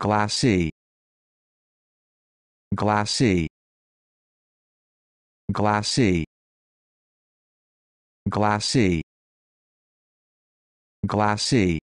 glassy glassy glassy glassy glassy